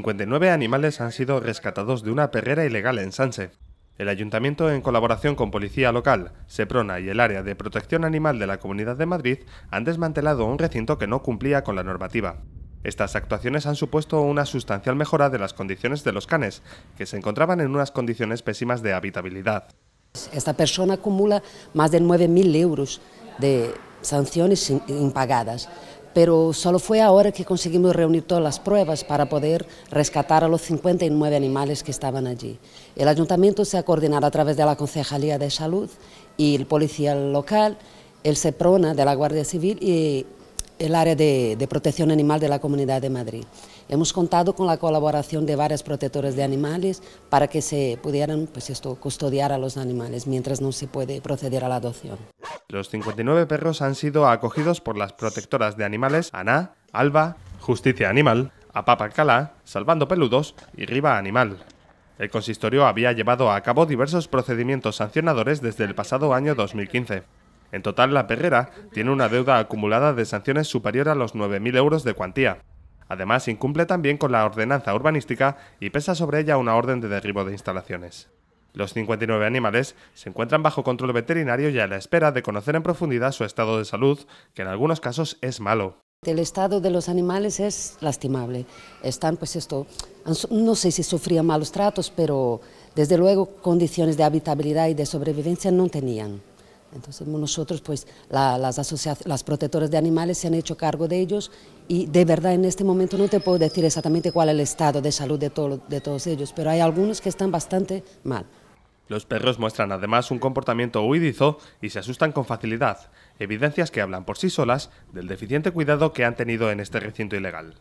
59 animales han sido rescatados de una perrera ilegal en Sanse. El ayuntamiento, en colaboración con Policía Local, Seprona y el Área de Protección Animal de la Comunidad de Madrid, han desmantelado un recinto que no cumplía con la normativa. Estas actuaciones han supuesto una sustancial mejora de las condiciones de los canes, que se encontraban en unas condiciones pésimas de habitabilidad. Esta persona acumula más de 9.000 euros de sanciones impagadas pero solo fue ahora que conseguimos reunir todas las pruebas para poder rescatar a los 59 animales que estaban allí. El ayuntamiento se ha coordinado a través de la Concejalía de Salud y el policía local, el CEPRONA de la Guardia Civil y el área de, protección animal de la Comunidad de Madrid. Hemos contado con la colaboración de varias protectoras de animales para que se pudieran pues esto, custodiar a los animales mientras no se puede proceder a la adopción. Los 59 perros han sido acogidos por las protectoras de animales Ana, Alba, Justicia Animal, Cala, Salvando Peludos y Riva Animal. El consistorio había llevado a cabo diversos procedimientos sancionadores desde el pasado año 2015. En total, la perrera tiene una deuda acumulada de sanciones superior a los 9.000 euros de cuantía. Además, incumple también con la ordenanza urbanística y pesa sobre ella una orden de derribo de instalaciones. Los 59 animales se encuentran bajo control veterinario y a la espera de conocer en profundidad su estado de salud, que en algunos casos es malo. El estado de los animales es lastimable. Están, pues esto, no sé si sufrían malos tratos, pero desde luego condiciones de habitabilidad y de sobrevivencia no tenían. Entonces nosotros, pues las, las protectoras de animales se han hecho cargo de ellos y de verdad en este momento no te puedo decir exactamente cuál es el estado de salud de, de todos ellos, pero hay algunos que están bastante mal. Los perros muestran además un comportamiento huidizo y se asustan con facilidad, evidencias que hablan por sí solas del deficiente cuidado que han tenido en este recinto ilegal.